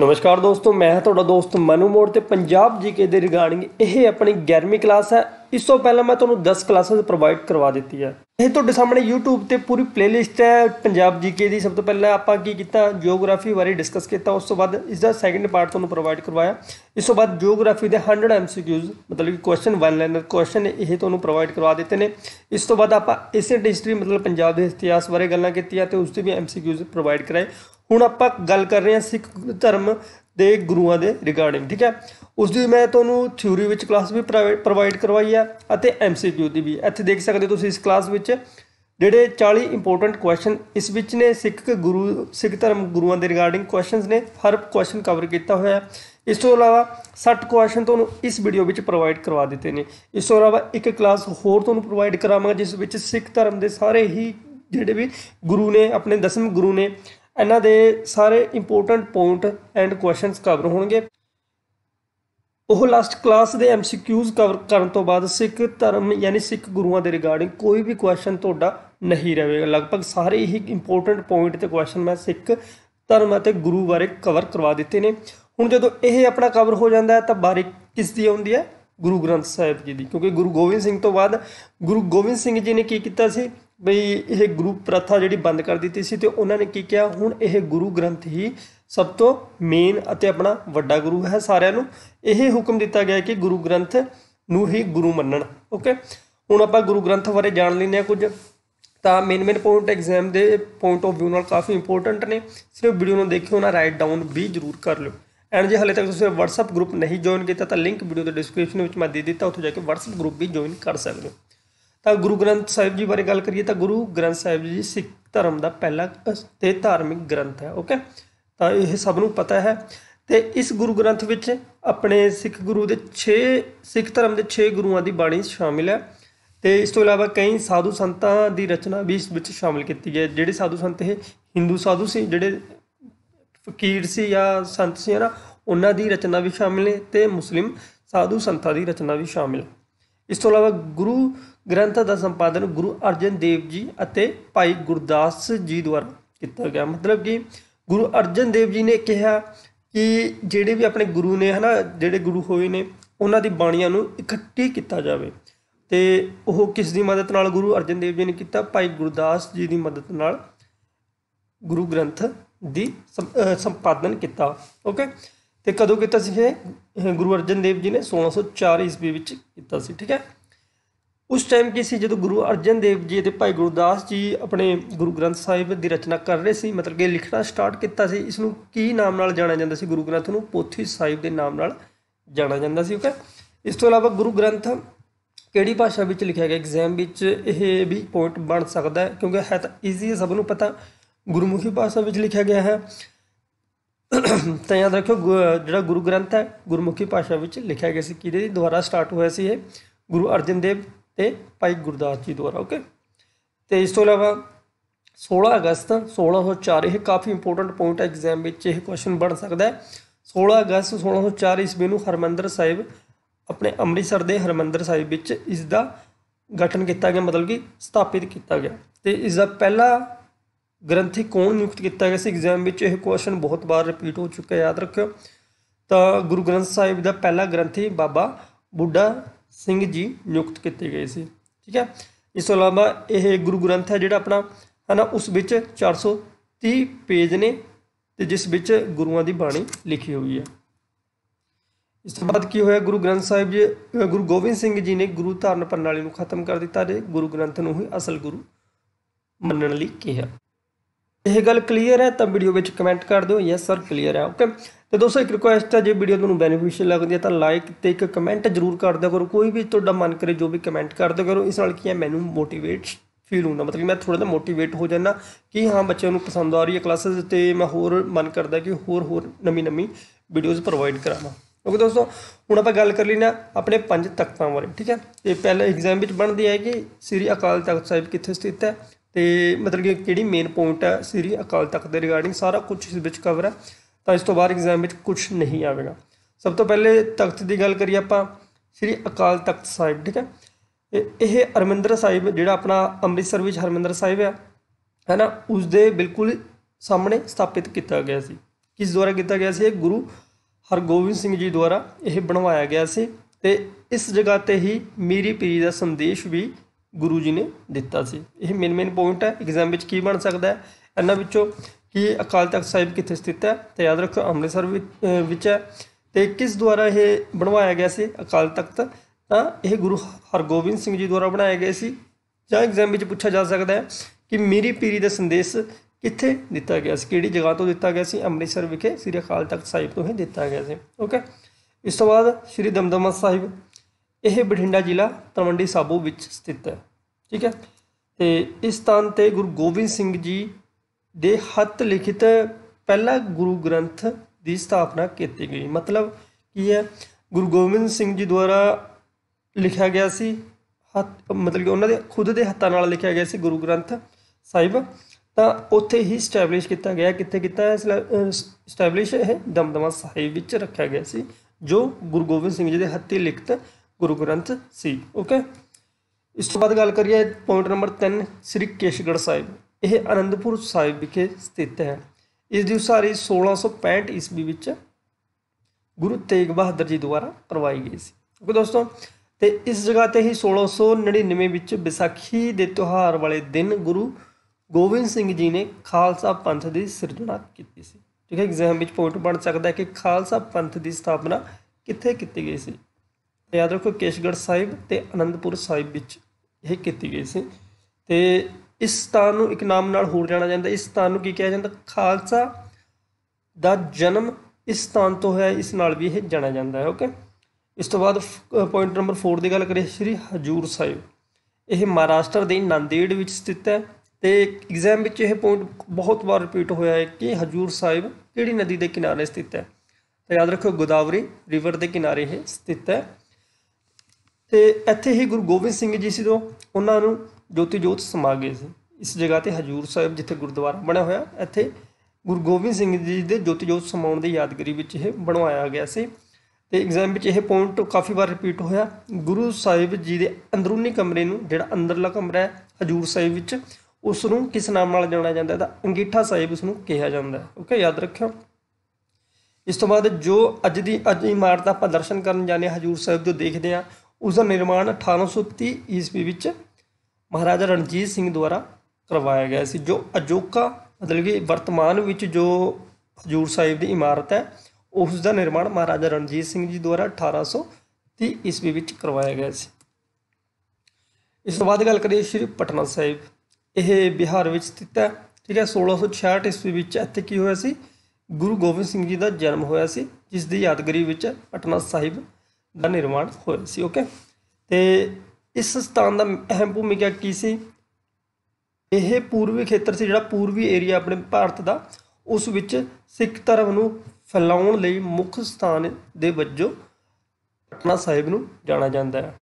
ਨਮਸਕਾਰ ਦੋਸਤੋ ਮੈਂ ਤੁਹਾਡਾ ਦੋਸਤ ਮਨੂ ਮੋੜ ਤੇ ਪੰਜਾਬ ਜੀਕੇ ਦੇ ਰਿਗਾਰਡਿੰਗ ਇਹ ਆਪਣੀ 11ਵੀਂ ਕਲਾਸ ਹੈ ਇਸ ਤੋਂ ਪਹਿਲਾਂ ਮੈਂ ਤੁਹਾਨੂੰ 10 ਕਲਾਸਾਂ ਪ੍ਰੋਵਾਈਡ ਕਰਵਾ ਦਿੱਤੀ ਹੈ ਇਹ ਤੁਹਾਡੇ ਸਾਹਮਣੇ YouTube ਤੇ ਪੂਰੀ ਪਲੇਲਿਸਟ ਹੈ ਪੰਜਾਬ ਜੀਕੇ ਦੀ ਸਭ ਤੋਂ ਪਹਿਲਾਂ ਆਪਾਂ ਕੀ ਕੀਤਾ ਜੀਓਗ੍ਰਾਫੀ ਬਾਰੇ ਡਿਸਕਸ ਕੀਤਾ ਉਸ ਤੋਂ ਬਾਅਦ ਇਸ ਦਾ ਸੈਕੰਡ ਪਾਰਟ ਤੁਹਾਨੂੰ ਪ੍ਰੋਵਾਈਡ ਕਰਵਾਇਆ ਇਸ ਤੋਂ ਬਾਅਦ ਜੀਓਗ੍ਰਾਫੀ ਦੇ 100 MCQs ਮਤਲਬ ਕਿ ਕੁਐਸਚਨ ਵਨ ਲਾਈਨਰ ਕੁਐਸਚਨ ਇਹ ਤੁਹਾਨੂੰ ਪ੍ਰੋਵਾਈਡ ਕਰਵਾ ਦਿੱਤੇ ਨੇ ਇਸ ਤੋਂ ਬਾਅਦ ਆਪਾਂ ਇਸੇ ਹਿਸਟਰੀ ਮਤਲਬ ਪੰਜਾਬ ਦੇ ਇਤਿਹਾਸ ਬਾਰੇ ਗੱਲਾਂ ਕੀਤੀਆਂ ਤੇ ਉਸ ਦੇ ਵੀ MCQs ਪ੍ਰੋਵਾਈਡ ਕਰਾਏ ਹੁਣ ਆਪਾਂ ਗੱਲ ਕਰ ਰਹੇ ਹਾਂ ਸਿੱਖ ਧਰਮ ਦੇ ਗੁਰੂਆਂ ਦੇ ਰਿਗਾਰਡਿੰਗ ਠੀਕ ਹੈ ਉਸ ਦੀ ਮੈਂ ਤੁਹਾਨੂੰ ਥਿਊਰੀ ਵਿੱਚ ਕਲਾਸ ਵੀ ਪ੍ਰੋਵਾਈਡ ਕਰਵਾਈ ਹੈ ਅਤੇ ਐਮਸੀਕਿਊ ਦੀ ਵੀ ਇੱਥੇ ਦੇਖ ਸਕਦੇ ਤੁਸੀਂ ਇਸ ਕਲਾਸ ਵਿੱਚ ਜਿਹੜੇ 40 ਇੰਪੋਰਟੈਂਟ ਕੁਐਸਚਨ ਇਸ ਵਿੱਚ ਨੇ ਸਿੱਖ ਗੁਰੂ ਸਿੱਖ ਧਰਮ ਗੁਰੂਆਂ ਦੇ ਰਿਗਾਰਡਿੰਗ ਕੁਐਸਚਨਸ ਨੇ ਹਰ ਕੁਐਸਚਨ ਕਵਰ ਕੀਤਾ ਹੋਇਆ ਹੈ ਇਸ ਤੋਂ ਇਲਾਵਾ 60 ਕੁਐਸਚਨ ਤੁਹਾਨੂੰ ਇਸ ਵੀਡੀਓ ਵਿੱਚ ਪ੍ਰੋਵਾਈਡ ਕਰਵਾ ਦਿੱਤੇ ਨੇ ਇਸ ਤੋਂ ਇਲਾਵਾ ਇੱਕ ਕਲਾਸ ਹੋਰ ਤੁਹਾਨੂੰ ਪ੍ਰੋਵਾਈਡ ਕਰਾਵਾਂਗਾ ਜਿਸ ਵਿੱਚ ਸਿੱਖ ਧਰਮ ਦੇ ਸਾਰੇ ਹੀ ਜਿਹੜੇ ਵੀ ਗੁਰੂ ਨੇ ਆਪਣੇ ਦਸਮ ਗੁਰੂ ਨੇ ਇਹਨਾਂ ਦੇ ਸਾਰੇ important point and questions cover ਹੋਣਗੇ ਉਹ ਲਾਸਟ ਕਲਾਸ ਦੇ ਐਮਸੀਕਿਊਜ਼ ਕਵਰ ਕਰਨ ਤੋਂ ਬਾਅਦ ਸਿੱਖ ਧਰਮ ਯਾਨੀ ਸਿੱਖ ਗੁਰੂਆਂ ਦੇ ਰਿਗਾਰਡਿੰਗ ਕੋਈ ਵੀ ਕੁਐਸਚਨ ਤੁਹਾਡਾ ਨਹੀਂ ਰਹੇਗਾ ਲਗਭਗ ਸਾਰੇ ਹੀ ਇੰਪੋਰਟੈਂਟ ਪੁਆਇੰਟ ਤੇ ਕੁਐਸਚਨ ਮੈਂ ਸਿੱਖ ਧਰਮ ਅਤੇ ਗੁਰੂ ਬਾਰੇ ਕਵਰ ਕਰਵਾ ਦਿੱਤੇ ਨੇ ਹੁਣ ਜਦੋਂ ਇਹ ਆਪਣਾ ਕਵਰ ਹੋ ਜਾਂਦਾ ਤਾਂ ਬਾਰੀ ਕਿਸ ਦੀ ਆਉਂਦੀ ਹੈ ਗੁਰੂ ਗ੍ਰੰਥ ਸਾਹਿਬ ਜੀ ਦੀ ਕਿਉਂਕਿ ਗੁਰੂ ਗੋਬਿੰਦ ਸਿੰਘ ਤੋਂ ਬਾਅਦ ਗੁਰੂ ਗੋਬਿੰਦ ਸਿੰਘ ਜੀ ਨੇ ਕੀ ਕੀਤਾ ਸੀ ਬਈ ਇਹ ਗੁਰੂ ਪ੍ਰਥਾ ਜਿਹੜੀ ਬੰਦ ਕਰ ਦਿੱਤੀ ਸੀ ਤੇ ਉਹਨਾਂ ਨੇ ਕੀ ਕਿਹਾ ਹੁਣ ਇਹ ਗੁਰੂ ਗ੍ਰੰਥ ਹੀ ਸਭ ਤੋਂ ਮੇਨ ਅਤੇ ਆਪਣਾ ਵੱਡਾ ਗੁਰੂ ਹੈ ਸਾਰਿਆਂ ਨੂੰ ਇਹ ਹੁਕਮ ਦਿੱਤਾ ਗਿਆ ਕਿ ਗੁਰੂ ਗ੍ਰੰਥ ਨੂੰ ਹੀ ਗੁਰੂ ਮੰਨਣ ਓਕੇ ਹੁਣ ਆਪਾਂ ਗੁਰੂ ਗ੍ਰੰਥ ਬਾਰੇ ਜਾਣ ਲੈਂਦੇ ਆ ਕੁਝ ਤਾਂ ਮੇਨ ਮੇਨ ਪੁਆਇੰਟ ਐਗਜ਼ਾਮ ਦੇ ਪੁਆਇੰਟ ਆਫ View ਨਾਲ ਕਾਫੀ ਇੰਪੋਰਟੈਂਟ ਨੇ ਸਿਰਫ ਵੀਡੀਓ ਨੂੰ ਦੇਖਿਓ ਨਾ ਰਾਈਟ ਡਾਊਨ ਵੀ ਜ਼ਰੂਰ ਕਰ ਲਿਓ ਐਂਡ ਜੇ ਹਲੇ ਤੱਕ ਤੁਸੀਂ WhatsApp ਗਰੁੱਪ ਨਹੀਂ ਜੁਆਇਨ ਕੀਤਾ ਤਾਂ ਲਿੰਕ ਵੀਡੀਓ ਦੇ ਡਿਸਕ੍ਰਿਪਸ਼ਨ ਵਿੱਚ ਮੈਂ ਦੇ ਦਿੱਤਾ ਉੱਥੇ ਜਾ ਕੇ WhatsApp ਗਰੁੱਪ ਵੀ ਜੁਆਇਨ ਕਰ ਸਕਦੇ ਹੋ ਤਾਂ ਗੁਰੂ ਗ੍ਰੰਥ ਸਾਹਿਬ ਜੀ ਬਾਰੇ ਗੱਲ ਕਰੀਏ ਤਾਂ ਗੁਰੂ ਗ੍ਰੰਥ ਸਾਹਿਬ ਜੀ ਸਿੱਖ ਧਰਮ ਦਾ ਪਹਿਲਾ ਤੇ ਧਾਰਮਿਕ ਗ੍ਰੰਥ ਹੈ ਓਕੇ ਤਾਂ ਇਹ ਸਭ ਨੂੰ ਪਤਾ ਹੈ ਤੇ ਇਸ ਗੁਰੂ ਗ੍ਰੰਥ ਵਿੱਚ ਆਪਣੇ ਸਿੱਖ ਗੁਰੂ ਦੇ 6 ਸਿੱਖ ਧਰਮ ਦੇ 6 ਗੁਰੂਆਂ ਦੀ ਬਾਣੀ ਸ਼ਾਮਿਲ ਹੈ ਤੇ ਇਸ ਤੋਂ ਇਲਾਵਾ ਕਈ ਸਾਧੂ ਸੰਤਾਂ ਦੀ ਰਚਨਾ ਵੀ ਇਸ ਵਿੱਚ ਸ਼ਾਮਿਲ ਕੀਤੀ ਗਈ ਹੈ ਜਿਹੜੇ ਸਾਧੂ ਸੰਤ ਇਹ Hindu ਸਾਧੂ ਸੀ ਜਿਹੜੇ ਫਕੀਰ ਸੀ ਜਾਂ ਸੰਤ ਸੀ ਨਾ ਉਹਨਾਂ ਦੀ ਰਚਨਾ ਵੀ ਸ਼ਾਮਿਲ ਹੈ ਤੇ ਮੁਸਲਿਮ ਸਾਧੂ ਸੰਤਾਂ ਦੀ ਰਚਨਾ ਵੀ ਸ਼ਾਮਿਲ ਹੈ ਇਸ ਤੋਂ ਇਲਾਵਾ ਗੁਰੂ ਗ੍ਰੰਥ ਦਾ ਸੰਪਾਦਨ ਗੁਰੂ ਅਰਜਨ ਦੇਵ ਜੀ ਅਤੇ ਭਾਈ ਗੁਰਦਾਸ ਜੀ ਦੁਆਰਾ ਕੀਤਾ ਗਿਆ ਮਤਲਬ ਕਿ ਗੁਰੂ ਅਰਜਨ ਦੇਵ ਜੀ ਨੇ ਕਿਹਾ ਕਿ ਜਿਹੜੇ ਵੀ ਆਪਣੇ ਗੁਰੂ ਨੇ ਹਨਾ ਜਿਹੜੇ ਗੁਰੂ ਹੋਏ ਨੇ ਉਹਨਾਂ ਦੀ ਬਾਣੀਆਂ ਨੂੰ ਇਕੱਠੀ ਕੀਤਾ ਜਾਵੇ ਤੇ ਉਹ ਕਿਸ ਦੀ ਮਦਦ ਨਾਲ ਗੁਰੂ ਅਰਜਨ ਦੇਵ ਜੀ ਨੇ ਕੀਤਾ ਭਾਈ ਗੁਰਦਾਸ ਜੀ ਦੀ ਮਦਦ ਨਾਲ ਗੁਰੂ ਗ੍ਰੰਥ ਦੀ ਸੰਪਾਦਨ ਕੀਤਾ ਓਕੇ ਤੇ ਕਦੋਂ ਕੀਤਾ ਸੀ ਇਹ ਗੁਰੂ ਅਰਜਨ ਦੇਵ ਜੀ ਨੇ 1604 ਈਸਵੀ ਵਿੱਚ ਕੀਤਾ ਸੀ ਠੀਕ ਹੈ ਉਸ ਟਾਈਮ ਕੀ ਸੀ ਜਦੋਂ ਗੁਰੂ ਅਰਜਨ ਦੇਵ ਜੀ ਤੇ ਭਾਈ ਗੁਰਦਾਸ ਜੀ ਆਪਣੇ ਗੁਰੂ ਗ੍ਰੰਥ ਸਾਹਿਬ ਦੀ ਰਚਨਾ ਕਰ ਰਹੇ ਸੀ ਮਤਲਬ ਕਿ ਲਿਖਣਾ ਸਟਾਰਟ ਕੀਤਾ ਸੀ ਇਸ ਨੂੰ ਕੀ ਨਾਮ ਨਾਲ ਜਾਣਿਆ ਜਾਂਦਾ ਸੀ ਗੁਰੂ ਗ੍ਰੰਥ ਨੂੰ ਪੋਥੀ ਸਾਹਿਬ ਦੇ ਨਾਮ ਨਾਲ ਜਾਣਿਆ ਜਾਂਦਾ ਸੀ ਓਕੇ ਇਸ ਤੋਂ ਇਲਾਵਾ ਗੁਰੂ ਗ੍ਰੰਥ ਕਿਹੜੀ ਭਾਸ਼ਾ ਵਿੱਚ ਲਿਖਿਆ ਗਿਆ ਐਗਜ਼ਾਮ ਵਿੱਚ ਇਹ ਵੀ ਪੁਆਇੰਟ ਬਣ ਸਕਦਾ ਹੈ ਕਿਉਂਕਿ ਹੈ ਤਾਂ ਈਜ਼ੀ ਹੈ ਸਭ ਨੂੰ ਪਤਾ ਗੁਰਮੁਖੀ ਭਾਸ਼ਾ ਵਿੱਚ ਲਿਖਿਆ ਗਿਆ ਹੈ ਤਾਂ ਯਾਦ ਰੱਖਿਓ ਜਿਹੜਾ ਗੁਰੂ ਗ੍ਰੰਥ ਹੈ ਗੁਰਮੁਖੀ ਭਾਸ਼ਾ ਵਿੱਚ ਲਿਖਿਆ ਗਿਆ ਸੀ ਕਿਹਦੇ ਦੁਆਰਾ ਸਟਾਰਟ ਹੋਇਆ ਸੀ ਇਹ ਗੁਰੂ ਅਰਜਨ ਦੇਵ ਤੇ ਭਾਈ ਗੁਰਦਾਸ ਜੀ ਦੁਆਰਾ ਓਕੇ ਤੇ ਇਸ ਤੋਂ ਇਲਾਵਾ 16 ਅਗਸਤ 1604 ਇਹ ਕਾਫੀ ਇੰਪੋਰਟੈਂਟ ਪੁਆਇੰਟ ਹੈ ਐਗਜ਼ਾਮ ਵਿੱਚ ਇਹ ਕੁਐਸਚਨ ਬਣ ਸਕਦਾ ਹੈ 16 ਅਗਸਤ 1604 ਈਸਵੀ ਨੂੰ ਹਰਮੰਦਰ ਸਾਹਿਬ ਆਪਣੇ ਅੰਮ੍ਰਿਤਸਰ ਦੇ ਹਰਮੰਦਰ ਸਾਹਿਬ ਵਿੱਚ ਇਸ ਦਾ ਗਠਨ ਕੀਤਾ ਗਿਆ ਮਤਲਬ ਕਿ ਸਥਾਪਿਤ ਕੀਤਾ ਗਿਆ ਤੇ ਇਸ ਦਾ ਪਹਿਲਾ ਗ੍ਰੰਥੀ ਕੌਣ ਨਿਯੁਕਤ ਕੀਤਾ ਗਿਆ ਸੀ ਐਗਜ਼ਾਮ ਵਿੱਚ ਇਹ ਕੁਐਸਚਨ ਬਹੁਤ ਵਾਰ ਰਿਪੀਟ ਹੋ ਚੁੱਕਾ ਯਾਦ ਰੱਖਿਓ ਤਾਂ ਗੁਰੂ ਗ੍ਰੰਥ ਸਾਹਿਬ ਦਾ ਪਹਿਲਾ ਗ੍ਰੰਥੀ ਬਾਬਾ ਬੁੱਢਾ ਸਿੰਘ ਜੀ ਨਿਯੁਕਤ ਕੀਤੇ ਗਏ ਸੀ ਠੀਕ ਹੈ ਇਸ ਤੋਂ ਇਲਾਵਾ ਇਹ ਗੁਰੂ ਗ੍ਰੰਥ ਹੈ ਜਿਹੜਾ ਆਪਣਾ ਹਨਾ ਉਸ ਵਿੱਚ 430 ਪੇਜ ਨੇ ਤੇ ਜਿਸ ਵਿੱਚ ਗੁਰੂਆਂ ਦੀ ਬਾਣੀ ਲਿਖੀ ਹੋਈ ਹੈ ਇਸ ਤੋਂ ਬਾਅਦ ਕੀ ਹੋਇਆ ਗੁਰੂ ਗ੍ਰੰਥ ਸਾਹਿਬ ਜੀ ਗੁਰੂ ਗੋਬਿੰਦ ਸਿੰਘ ਜੀ ਨੇ ਗੁਰੂ ਧਾਰਨ ਪ੍ਰਣਾਲੀ ਨੂੰ ਖਤਮ ਕਰ ਦਿੱਤਾ ਤੇ ਗੁਰੂ ਗ੍ਰੰਥ ਨੂੰ ਹੀ ਅਸਲ ਗੁਰੂ ਮੰਨਣ ਲਈ ਕਿਹਾ ਇਹ ਗੱਲ ਕਲੀਅਰ ਹੈ ਤਾਂ ਵੀਡੀਓ ਵਿੱਚ ਕਮੈਂਟ ਕਰ ਦਿਓ ਯੈਸ ਸਰ ਕਲੀਅਰ ਹੈ ਓਕੇ ਤੇ ਦੋਸਤੋ ਇੱਕ ਰਿਕੁਐਸਟ ਹੈ ਜੇ ਵੀਡੀਓ ਤੁਹਾਨੂੰ ਬੈਨੀਫੀਸ਼ੀਅਲ ਲੱਗਦੀ ਹੈ ਤਾਂ ਲਾਈਕ ਤੇ ਇੱਕ ਕਮੈਂਟ ਜ਼ਰੂਰ ਕਰ ਦਿਓ ਕਰੋ ਕੋਈ ਵੀ ਤੁਹਾਡਾ ਮਨ ਕਰੇ ਜੋ ਵੀ ਕਮੈਂਟ ਕਰ ਦਿਓ ਕਰੋ ਇਸ ਨਾਲ ਕੀ ਹੈ ਮੈਨੂੰ ਮੋਟੀਵੇਟ ਫੀਲ ਹੁੰਦਾ ਮਤਲਬ ਮੈਂ ਥੋੜਾ ਜਿਹਾ ਮੋਟੀਵੇਟ ਹੋ ਜਾਂਦਾ ਕਿ ਹਾਂ ਬੱਚਿਆਂ ਨੂੰ ਪਸੰਦ ਆ ਰਹੀ ਹੈ ਕਲਾਸਿਸ ਤੇ ਮੈਂ ਹੋਰ ਮਨ ਕਰਦਾ ਕਿ ਹੋਰ ਹੋਰ ਨਵੀਂ ਨਵੀਂ ਵੀਡੀਓਜ਼ ਪ੍ਰੋਵਾਈਡ ਕਰਾਵਾਂ ਓਕੇ ਦੋਸਤੋ ਹੁਣ ਆਪਾਂ ਗੱਲ ਕਰ ਲੈਣਾ ਆਪਣੇ ਪੰਜ ਤਖਤਾਂ ਬਾਰੇ ਠੀਕ ਹੈ ਇਹ ਪਹਿਲਾ ਐਗਜ਼ਾਮ ਵਿੱਚ ਬਣਦੀ ਹੈ ਕਿ ਸ੍ਰੀ ਅਕਾਲ ਤਖਤ ਸਾਹਿਬ ਕਿੱਥੇ ਸਥਿਤ ਹੈ ਤੇ ਮਤਲਬ ਕਿ ਕਿਹੜੀ ਮੇਨ ਪੁਆਇੰਟ ਹੈ ਸ੍ਰੀ ਅਕਾਲ ਤਖਤ ਦੇ ਰਿਗਾਰਡਿੰਗ ਸਾਰਾ ਕੁਝ ਇਸ ਵਿੱਚ ਕਵਰ ਹੈ ਤਾਂ ਇਸ ਤੋਂ ਬਾਅਦ ਐਗਜ਼ਾਮ ਵਿੱਚ ਕੁਝ ਨਹੀਂ ਆਵੇਗਾ ਸਭ ਤੋਂ ਪਹਿਲੇ ਤਖਤ ਦੀ ਗੱਲ ਕਰੀਏ ਆਪਾਂ ਸ੍ਰੀ ਅਕਾਲ ਤਖਤ ਸਾਹਿਬ ਠੀਕ ਹੈ ਇਹ ਅਰਮਿੰਦਰ ਸਾਹਿਬ ਜਿਹੜਾ ਆਪਣਾ ਅੰਮ੍ਰਿਤਸਰ ਵਿੱਚ ਹਰਮਿੰਦਰ ਸਾਹਿਬ ਹੈ ਹੈਨਾ ਉਸ ਦੇ ਬਿਲਕੁਲ ਸਾਹਮਣੇ ਸਥਾਪਿਤ ਕੀਤਾ ਗਿਆ ਸੀ ਕਿਸ ਦੁਆਰਾ ਕੀਤਾ ਗਿਆ ਸੀ ਇਹ ਗੁਰੂ ਹਰਗੋਬਿੰਦ ਸਿੰਘ ਜੀ ਦੁਆਰਾ ਇਹ ਬਣਵਾਇਆ ਗਿਆ ਸੀ ਤੇ ਇਸ ਜਗ੍ਹਾ ਤੇ ਹੀ ਮੀਰੀ ਪੀਰੀ ਦਾ ਸੰਦੇਸ਼ ਵੀ ਗੁਰੂ ਜੀ ਨੇ ਦਿੱਤਾ ਸੀ ਇਹ ਮੇਨ ਮੇਨ ਪੁਆਇੰਟ ਹੈ ਐਗਜ਼ਾਮ ਵਿੱਚ ਕੀ ਬਣ ਸਕਦਾ ਹੈ ਇਹਨਾਂ ਵਿੱਚੋਂ ਕਿ ਅਕਾਲ ਤਖਤ ਸਾਹਿਬ ਕਿੱਥੇ ਸਥਿਤ ਹੈ ਤੇ ਯਾਦ ਰੱਖੋ ਅੰਮ੍ਰਿਤਸਰ ਵਿੱਚ ਹੈ ਤੇ ਕਿਸ ਦੁਆਰਾ ਇਹ ਬਣਵਾਇਆ ਗਿਆ ਸੀ ਅਕਾਲ ਤਖਤ ਤਾਂ ਇਹ ਗੁਰੂ ਹਰਗੋਬਿੰਦ ਸਿੰਘ ਜੀ ਦੁਆਰਾ ਬਣਾਇਆ ਗਿਆ ਸੀ ਜਾਂ ਐਗਜ਼ਾਮ ਵਿੱਚ ਪੁੱਛਿਆ ਜਾ ਸਕਦਾ ਹੈ ਕਿ ਮੇਰੀ ਪੀਰੀ ਦਾ ਸੰਦੇਸ਼ ਕਿੱਥੇ ਦਿੱਤਾ ਗਿਆ ਸੀ ਕਿਹੜੀ ਜਗ੍ਹਾ ਤੋਂ ਦਿੱਤਾ ਗਿਆ ਸੀ ਅੰਮ੍ਰਿਤਸਰ ਵਿਖੇ ਸ੍ਰੀ ਅਕਾਲ ਤਖਤ ਸਾਹਿਬ ਤੋਂ ਹੀ ਦਿੱਤਾ ਗਿਆ ਸੀ ਓਕੇ ਇਸ ਤੋਂ ਬਾਅਦ ਸ੍ਰੀ ਦਮਦਮਾ ਸਾਹਿਬ ਇਹ ਬਠਿੰਡਾ ਜ਼ਿਲ੍ਹਾ ਤਲਵੰਡੀ ਸਾਬੋ ਵਿੱਚ ਸਥਿਤ ਹੈ ਠੀਕ ਹੈ ਤੇ ਇਸ ਸਥਾਨ ਤੇ ਗੁਰੂ ਗੋਬਿੰਦ ਸਿੰਘ ਜੀ ਦੇ ਹੱਥ ਲਿਖਿਤ ਪਹਿਲਾ ਗੁਰੂ ਗ੍ਰੰਥ ਦੀ ਸਥਾਪਨਾ ਕੀਤੀ ਗਈ ਮਤਲਬ ਕੀ ਹੈ ਗੁਰੂ ਗੋਬਿੰਦ ਸਿੰਘ ਜੀ ਦੁਆਰਾ ਲਿਖਿਆ ਗਿਆ ਸੀ ਹੱਥ ਮਤਲਬ ਕਿ ਉਹਨਾਂ ਦੇ ਖੁਦ ਦੇ ਹੱਥਾਂ ਨਾਲ ਲਿਖਿਆ ਗਿਆ ਸੀ ਗੁਰੂ ਗ੍ਰੰਥ ਸਾਹਿਬ ਤਾਂ ਉੱਥੇ ਹੀ ਸਟੈਬਲਿਸ਼ ਕੀਤਾ ਗਿਆ ਕਿੱਥੇ ਕੀਤਾ ਹੈ ਸਟੈਬਲਿਸ਼ ਇਹ ਦਮਦਮਾ ਸਾਹਿਬ ਵਿੱਚ ਰੱਖਿਆ ਗਿਆ ਸੀ ਜੋ ਗੁਰੂ ਗੋਬਿੰਦ ਸਿੰਘ ਜੀ ਦੇ ਹੱਥੀ ਲਿਖਤ ਗੁਰੂ ਗ੍ਰੰਥ ਸੀ ਓਕੇ ਇਸ ਤੋਂ ਬਾਅਦ ਗੱਲ ਕਰੀਏ ਪੁਆਇੰਟ ਨੰਬਰ 3 ਸ੍ਰੀ ਕੇਸ਼ਗੜ ਸਾਹਿਬ ਇਹ ਅਨੰਦਪੁਰ ਸਾਹਿਬ ਵਿਖੇ ਸਥਿਤ ਹੈ ਇਸ ਦੀ ਉਸਾਰੀ 1665 ਈਸਵੀ ਵਿੱਚ ਗੁਰੂ ਤੇਗ ਬਹਾਦਰ ਜੀ ਦੁਆਰਾ ਕਰਵਾਈ ਗਈ ਸੀ ਓਕੇ ਦੋਸਤੋ ਤੇ ਇਸ ਜਗ੍ਹਾ ਤੇ ਹੀ 1699 ਵਿੱਚ ਵਿਸਾਖੀ ਦੇ ਤਿਉਹਾਰ ਵਾਲੇ ਦਿਨ ਗੁਰੂ ਗੋਬਿੰਦ ਸਿੰਘ ਜੀ ਨੇ ਖਾਲਸਾ ਪੰਥ ਦੀ ਸਿਰਜਣਾ ਕੀਤੀ ਸੀ ਠੀਕ ਹੈ ਐਗਜ਼ਾਮ ਵਿੱਚ ਪੁਆਇੰਟ ਬਣ ਸਕਦਾ ਹੈ ਕਿ ਖਾਲਸਾ ਪੰਥ ਦੀ ਸਥਾਪਨਾ ਕਿੱਥੇ ਕੀਤੀ ਗਈ ਸੀ ਯਾਦ ਰੱਖੋ ਕੇਸ਼ਗੜ੍ਹ ਸਾਹਿਬ ਤੇ ਅਨੰਦਪੁਰ ਸਾਹਿਬ ਵਿੱਚ ਇਹ ਕੀਤੀ ਗਈ ਸੀ ਤੇ ਇਸ ਸਥਾਨ ਨੂੰ ਇੱਕ ਨਾਮ ਨਾਲ ਹੋਰ ਜਾਣਿਆ ਜਾਂਦਾ ਇਸ ਸਥਾਨ ਨੂੰ ਕੀ ਕਿਹਾ ਜਾਂਦਾ ਖਾਲਸਾ ਦਾ ਜਨਮ ਇਸ ਸਥਾਨ ਤੋਂ ਹੋਇਆ ਇਸ ਨਾਲ ਵੀ ਇਹ ਜਾਣਿਆ ਜਾਂਦਾ ਹੈ ਓਕੇ ਇਸ ਤੋਂ ਬਾਅਦ ਪੁਆਇੰਟ ਨੰਬਰ 4 ਦੀ ਗੱਲ ਕਰੀਏ ਸ੍ਰੀ ਹਜੂਰ ਸਾਹਿਬ ਇਹ ਮਹਾਰਾਸ਼ਟਰ ਦੇ ਨਾਂਦੇੜ ਵਿੱਚ ਸਥਿਤ ਹੈ ਤੇ ਐਗਜ਼ਾਮ ਵਿੱਚ ਇਹ ਪੁਆਇੰਟ ਬਹੁਤ ਵਾਰ ਰਿਪੀਟ ਹੋਇਆ ਹੈ ਕਿ ਹਜੂਰ ਸਾਹਿਬ ਕਿਹੜੀ ਨਦੀ ਦੇ ਕਿਨਾਰੇ ਸਥਿਤ ਹੈ ਤਾਂ ਯਾਦ ਰੱਖੋ ਗੋਦਾਵਰੀ ਰਿਵਰ ਦੇ ਕਿਨਾਰੇ ਇਹ ਸਥਿਤ ਹੈ ਤੇ ਇੱਥੇ ਹੀ ਗੁਰੂ ਗੋਬਿੰਦ ਸਿੰਘ ਜੀ ਸੀ ਜੋ ਉਹਨਾਂ ਨੂੰ ਜੋਤੀ ਜੋਤ ਸਮਾ ਗਏ ਸੀ ਇਸ ਜਗ੍ਹਾ ਤੇ ਹਜੂਰ ਸਾਹਿਬ ਜਿੱਥੇ ਗੁਰਦੁਆਰਾ ਬਣਿਆ ਹੋਇਆ ਇੱਥੇ ਗੁਰੂ ਗੋਬਿੰਦ ਸਿੰਘ ਜੀ ਦੇ ਜੋਤੀ ਜੋਤ ਸਮਾਉਣ ਦੀ ਯਾਦਗਾਰੀ ਵਿੱਚ ਇਹ ਬਣਵਾਇਆ ਗਿਆ ਸੀ ਤੇ ਐਗਜ਼ਾਮ ਵਿੱਚ ਇਹ ਪੁਆਇੰਟ ਕਾਫੀ ਵਾਰ ਰਿਪੀਟ ਹੋਇਆ ਗੁਰੂ ਸਾਹਿਬ ਜੀ ਦੇ ਅੰਦਰੂਨੀ ਕਮਰੇ ਨੂੰ ਜਿਹੜਾ ਅੰਦਰਲਾ ਕਮਰਾ ਹੈ ਹਜੂਰ ਸਾਹਿਬ ਵਿੱਚ ਉਸ ਨੂੰ ਕਿਸ ਨਾਮ ਨਾਲ ਜਾਣਿਆ ਜਾਂਦਾ ਹੈ ਤਾਂ ਅੰਗੀਠਾ ਸਾਹਿਬ ਉਸ ਨੂੰ ਕਿਹਾ ਜਾਂਦਾ ਹੈ ਓਕੇ ਯਾਦ ਰੱਖਿਓ ਇਸ ਤੋਂ ਬਾਅਦ ਜੋ ਅੱਜ ਦੀ ਅੱਜ ਇਮਾਰਤ ਦਾ ਆਪਾਂ ਦਰਸ਼ਨ ਕਰਨ ਜਾਂਦੇ ਹਜੂਰ ਸਾਹਿਬ ਜੋ ਦੇਖਦੇ ਆ ਉਸ ਦਾ ਨਿਰਮਾਣ 1830 ਈਸਵੀ ਵਿੱਚ ਮਹਾਰਾਜਾ ਰਣਜੀਤ ਸਿੰਘ ਦੁਆਰਾ ਕਰਵਾਇਆ ਗਿਆ ਸੀ ਜੋ ਅਜੋਕਾ ਮਤਲਬ ਕਿ ਵਰਤਮਾਨ ਵਿੱਚ ਜੋ ਹਜੂਰ ਸਾਹਿਬ ਦੀ ਇਮਾਰਤ ਹੈ ਉਸ ਦਾ ਨਿਰਮਾਣ ਮਹਾਰਾਜਾ ਰਣਜੀਤ ਸਿੰਘ ਜੀ ਦੁਆਰਾ 1830 ਈਸਵੀ ਵਿੱਚ ਕਰਵਾਇਆ ਗਿਆ ਸੀ ਇਸ ਤੋਂ ਬਾਅਦ ਗੱਲ ਕਰੀਏ ਸ਼੍ਰੀ ਪਟਨਾ ਸਾਹਿਬ ਇਹ ਬਿਹਾਰ ਵਿੱਚ ਸਥਿਤ ਹੈ ਠੀਕ ਹੈ 1666 ਈਸਵੀ ਵਿੱਚ ਇੱਥੇ ਕੀ ਹੋਇਆ ਸੀ ਗੁਰੂ ਗੋਬਿੰਦ ਸਿੰਘ ਜੀ ਦਾ ਜਨਮ ਹੋਇਆ ਸੀ ਜਿਸ ਦੀ ਯਾਦਗਾਰੀ ਵਿੱਚ ਪਟਨਾ ਸਾਹਿਬ ਦਾ ਨਿਰਮਾਣ ਹੋਇਆ ਸੀ ਓਕੇ ਤੇ ਇਸ ਸਥਾਨ ਦਾ ਅਹਿਮ ਭੂਮਿਕਾ ਕੀ ਸੀ ਇਹ ਪੂਰਬੀ ਖੇਤਰ ਸੀ ਜਿਹੜਾ ਪੂਰਬੀ ਏਰੀਆ ਆਪਣੇ ਭਾਰਤ ਦਾ ਉਸ ਵਿੱਚ ਸਿੱਖ ਧਰਮ ਨੂੰ ਫੈਲਾਉਣ ਲਈ ਮੁੱਖ ਸਥਾਨ ਦੇ ਵਜੋਂ ਪਟਨਾ ਸਾਹਿਬ ਨੂੰ ਜਾਣਾ ਜਾਂਦਾ ਹੈ